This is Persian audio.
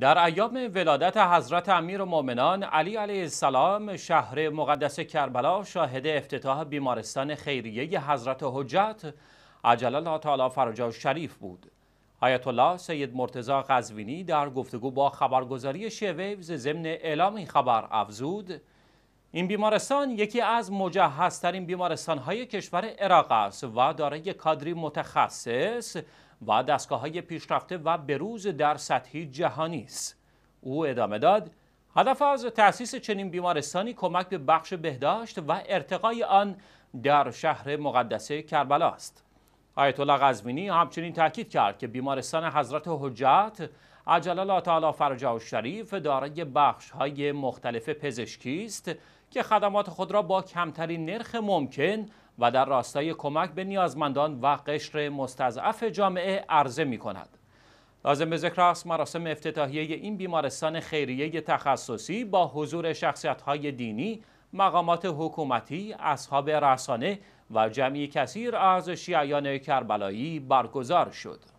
در ایام ولادت حضرت امیر مؤمنان علی علیه السلام شهر مقدس کربلا شاهد افتتاح بیمارستان خیریه حضرت حجت عجل الله تعالی فرجا شریف بود آیت الله سید مرتضی قزوینی در گفتگو با خبرگزاری شویوز ضمن اعلام این خبر افزود این بیمارستان یکی از مجهزترین بیمارستان های کشور عراق است و دارای کادری متخصص و دستگاه های پیشرفته و بروز در سطحی جهانی است. او ادامه داد هدف از تأسیس چنین بیمارستانی کمک به بخش بهداشت و ارتقای آن در شهر مقدسه کربلا است. آیت الله غزمینی همچنین تاکید کرد که بیمارستان حضرت حجت الله تعالی فرجا و شریف دارای بخش های مختلف پزشکی است که خدمات خود را با کمترین نرخ ممکن و در راستای کمک به نیازمندان و قشر مستضعف جامعه عرضه می کند. لازم به ذکر است مراسم افتتاحیه این بیمارستان خیریه تخصصی با حضور شخصیت های دینی مقامات حکومتی، اصحاب رسانه و جمعی کثیر از شیعیان کربلایی برگزار شد.